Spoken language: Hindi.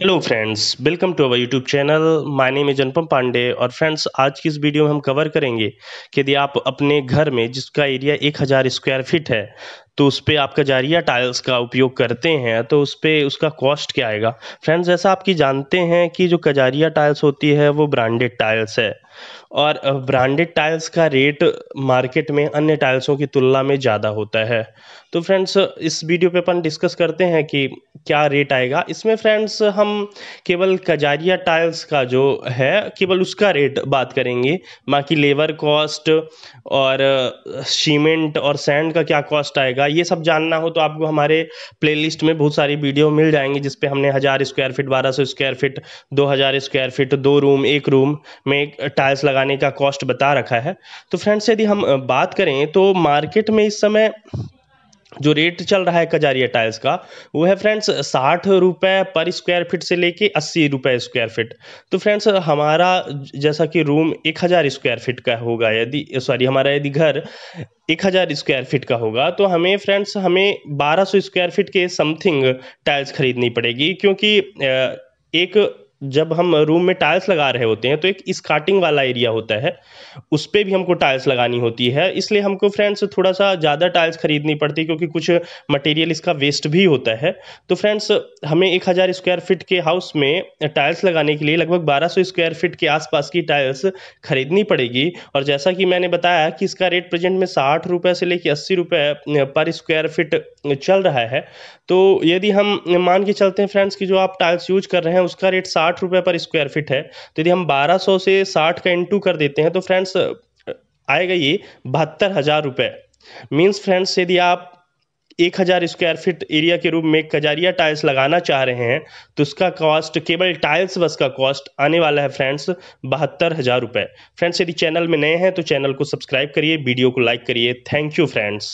hello friends welcome to our YouTube channel my name is Anupam Pandey और फ्रेंड्स आज की इस वीडियो में हम कवर करेंगे कि यदि आप अपने घर में जिसका एरिया एक हज़ार स्क्वायर फीट है तो उस पर आपका जारिया टाइल्स का उपयोग करते हैं तो उस पर उसका कॉस्ट क्या आएगा फ्रेंड्स जैसा आपकी जानते हैं कि जो कजारिया टाइल्स होती है वो ब्रांडेड टाइल्स है और ब्रांडेड टाइल्स का रेट मार्केट में अन्य टाइल्सों की तुलना में ज़्यादा होता है तो फ्रेंड्स इस वीडियो पे अपन डिस्कस करते हैं कि क्या रेट आएगा इसमें फ्रेंड्स हम केवल कजारिया टाइल्स का जो है केवल उसका रेट बात करेंगे बाकी लेबर कॉस्ट और सीमेंट और सैंड का क्या कॉस्ट आएगा ये सब जानना हो तो आपको हमारे प्लेलिस्ट में बहुत सारी वीडियो मिल जाएंगी जिसपे हमने हज़ार स्क्वायर फिट बारह सौ स्क्वायर फिट दो हज़ार स्क्वायर फिट दो रूम एक रूम में टाइल्स लगाने का कॉस्ट बता रखा है तो फ्रेंड्स यदि हम बात करें तो मार्केट में इस समय जो रेट चल रहा है कजारिया टाइल्स का वो है फ्रेंड्स साठ रुपये पर स्क्वायर फीट से लेके अस्सी रुपये स्क्वायर फीट तो फ्रेंड्स हमारा जैसा कि रूम एक हज़ार स्क्वायर फीट का होगा यदि सॉरी हमारा यदि घर एक हज़ार स्क्वायर फीट का होगा तो हमें फ्रेंड्स हमें बारह सौ स्क्वायर फीट के समथिंग टाइल्स खरीदनी पड़ेगी क्योंकि एक जब हम रूम में टाइल्स लगा रहे होते हैं तो एक स्काटिंग वाला एरिया होता है उस पर भी हमको टाइल्स लगानी होती है इसलिए हमको फ्रेंड्स थोड़ा सा ज़्यादा टाइल्स खरीदनी पड़ती है क्योंकि कुछ मटेरियल इसका वेस्ट भी होता है तो फ्रेंड्स हमें एक हज़ार स्क्वायर फिट के हाउस में टाइल्स लगाने के लिए लगभग बारह सौ स्क्वायर फिट के आसपास की टाइल्स खरीदनी पड़ेगी और जैसा कि मैंने बताया कि इसका रेट प्रेजेंट में साठ रुपये से लेकर अस्सी रुपये पर स्क्वायर फिट चल रहा है तो यदि हम मान के चलते हैं फ्रेंड्स कि जो आप टाइल्स यूज कर रहे हैं उसका रेट साठ साठ रुपये पर स्क्वायर फिट है तो यदि हम 1200 से 60 का इंटू कर देते हैं तो फ्रेंड्स आएगा ये बहत्तर हज़ार रुपये मीन्स फ्रेंड्स यदि आप एक हज़ार स्क्वायर फिट एरिया के रूप में कजारिया टाइल्स लगाना चाह रहे हैं तो उसका कॉस्ट केवल टाइल्स बस का कॉस्ट आने वाला है फ्रेंड्स बहत्तर हज़ार रुपये फ्रेंड्स यदि चैनल में नए हैं तो चैनल को सब्सक्राइब करिए वीडियो को लाइक करिए थैंक यू फ्रेंड्स